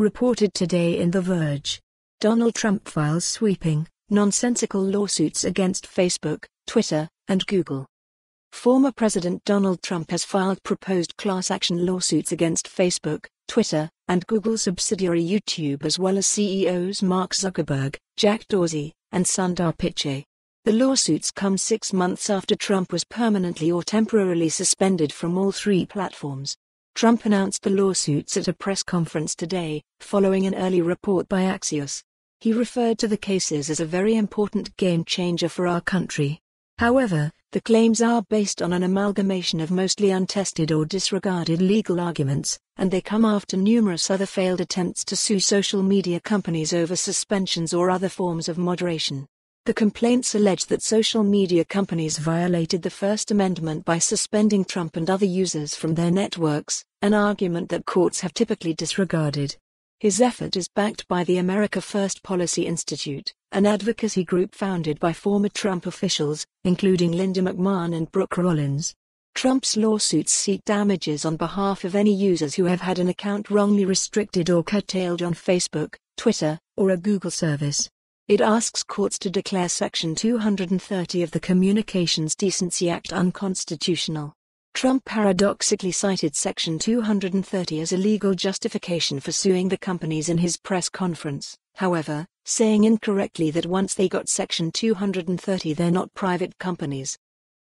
Reported today in The Verge. Donald Trump files sweeping, nonsensical lawsuits against Facebook, Twitter, and Google. Former President Donald Trump has filed proposed class action lawsuits against Facebook, Twitter, and Google subsidiary YouTube as well as CEOs Mark Zuckerberg, Jack Dorsey, and Sundar Pichai. The lawsuits come six months after Trump was permanently or temporarily suspended from all three platforms. Trump announced the lawsuits at a press conference today, following an early report by Axios. He referred to the cases as a very important game changer for our country. However, the claims are based on an amalgamation of mostly untested or disregarded legal arguments, and they come after numerous other failed attempts to sue social media companies over suspensions or other forms of moderation. The complaints allege that social media companies violated the First Amendment by suspending Trump and other users from their networks, an argument that courts have typically disregarded. His effort is backed by the America First Policy Institute, an advocacy group founded by former Trump officials, including Linda McMahon and Brooke Rollins. Trump's lawsuits seek damages on behalf of any users who have had an account wrongly restricted or curtailed on Facebook, Twitter, or a Google service. It asks courts to declare Section 230 of the Communications Decency Act unconstitutional. Trump paradoxically cited Section 230 as a legal justification for suing the companies in his press conference, however, saying incorrectly that once they got Section 230 they're not private companies.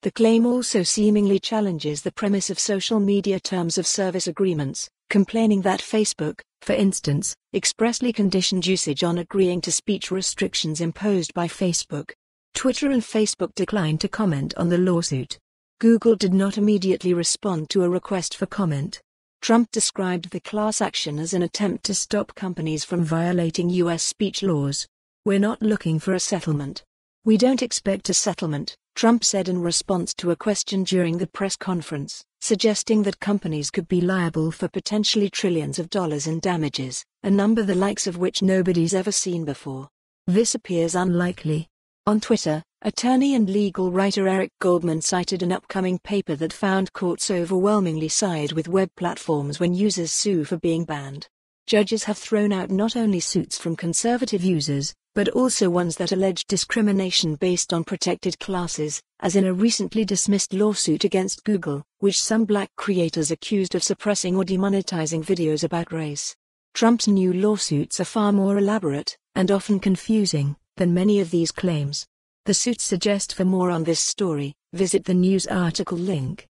The claim also seemingly challenges the premise of social media terms of service agreements, complaining that Facebook, for instance, expressly conditioned usage on agreeing to speech restrictions imposed by Facebook. Twitter and Facebook declined to comment on the lawsuit. Google did not immediately respond to a request for comment. Trump described the class action as an attempt to stop companies from violating U.S. speech laws. We're not looking for a settlement. We don't expect a settlement, Trump said in response to a question during the press conference, suggesting that companies could be liable for potentially trillions of dollars in damages, a number the likes of which nobody's ever seen before. This appears unlikely. On Twitter, attorney and legal writer Eric Goldman cited an upcoming paper that found courts overwhelmingly side with web platforms when users sue for being banned. Judges have thrown out not only suits from conservative users, but also ones that allege discrimination based on protected classes, as in a recently dismissed lawsuit against Google, which some black creators accused of suppressing or demonetizing videos about race. Trump's new lawsuits are far more elaborate, and often confusing, than many of these claims. The suits suggest for more on this story, visit the news article link.